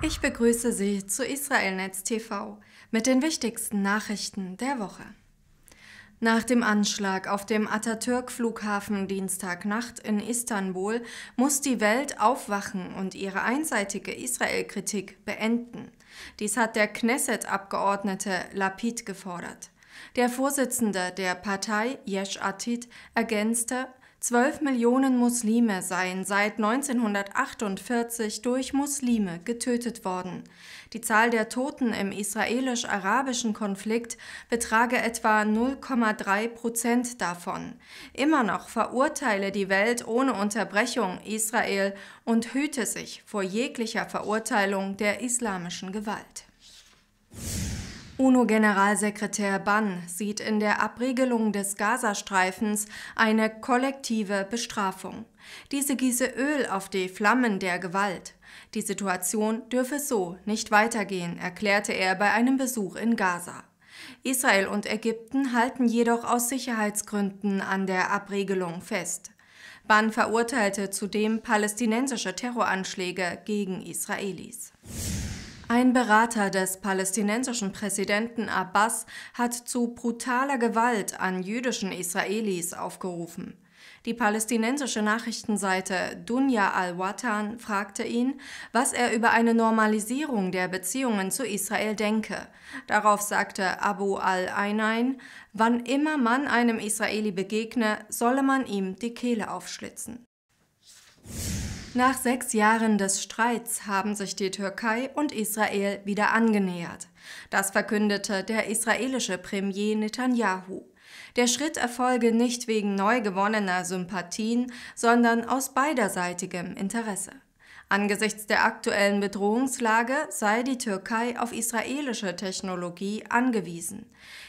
Ich begrüße Sie zu Israelnetz TV mit den wichtigsten Nachrichten der Woche. Nach dem Anschlag auf dem Atatürk-Flughafen Dienstagnacht in Istanbul muss die Welt aufwachen und ihre einseitige Israel-Kritik beenden. Dies hat der Knesset-Abgeordnete Lapid gefordert. Der Vorsitzende der Partei Yesh Atid ergänzte, Zwölf Millionen Muslime seien seit 1948 durch Muslime getötet worden. Die Zahl der Toten im israelisch-arabischen Konflikt betrage etwa 0,3 Prozent davon. Immer noch verurteile die Welt ohne Unterbrechung Israel und hüte sich vor jeglicher Verurteilung der islamischen Gewalt. UNO-Generalsekretär Bann sieht in der Abregelung des Gazastreifens eine kollektive Bestrafung. Diese gieße Öl auf die Flammen der Gewalt. Die Situation dürfe so nicht weitergehen, erklärte er bei einem Besuch in Gaza. Israel und Ägypten halten jedoch aus Sicherheitsgründen an der Abregelung fest. Bann verurteilte zudem palästinensische Terroranschläge gegen Israelis. Ein Berater des palästinensischen Präsidenten Abbas hat zu brutaler Gewalt an jüdischen Israelis aufgerufen. Die palästinensische Nachrichtenseite Dunya al-Watan fragte ihn, was er über eine Normalisierung der Beziehungen zu Israel denke. Darauf sagte Abu al-Ainein, wann immer man einem Israeli begegne, solle man ihm die Kehle aufschlitzen. Nach sechs Jahren des Streits haben sich die Türkei und Israel wieder angenähert. Das verkündete der israelische Premier Netanyahu. Der Schritt erfolge nicht wegen neu gewonnener Sympathien, sondern aus beiderseitigem Interesse. Angesichts der aktuellen Bedrohungslage sei die Türkei auf israelische Technologie angewiesen.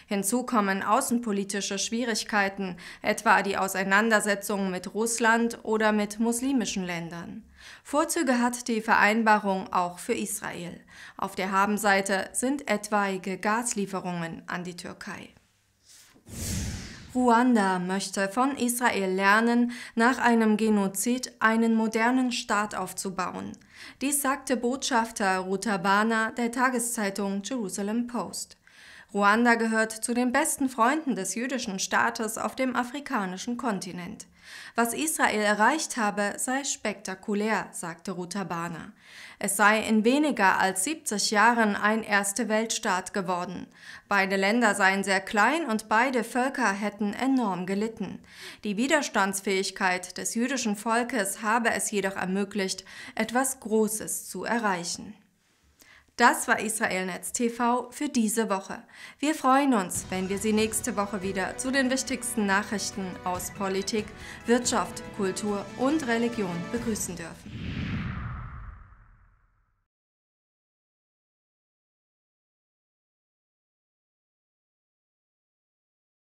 Hinzu kommen außenpolitische Schwierigkeiten, etwa die Auseinandersetzungen mit Russland oder mit muslimischen Ländern. Vorzüge hat die Vereinbarung auch für Israel. Auf der Habenseite sind etwaige Gaslieferungen an die Türkei. Ruanda möchte von Israel lernen, nach einem Genozid einen modernen Staat aufzubauen. Dies sagte Botschafter Ruta Bana der Tageszeitung Jerusalem Post. Ruanda gehört zu den besten Freunden des jüdischen Staates auf dem afrikanischen Kontinent. Was Israel erreicht habe, sei spektakulär, sagte Ruta Bana. Es sei in weniger als 70 Jahren ein erste Weltstaat geworden. Beide Länder seien sehr klein und beide Völker hätten enorm gelitten. Die Widerstandsfähigkeit des jüdischen Volkes habe es jedoch ermöglicht, etwas Großes zu erreichen. Das war Israelnetz TV für diese Woche. Wir freuen uns, wenn wir Sie nächste Woche wieder zu den wichtigsten Nachrichten aus Politik, Wirtschaft, Kultur und Religion begrüßen dürfen.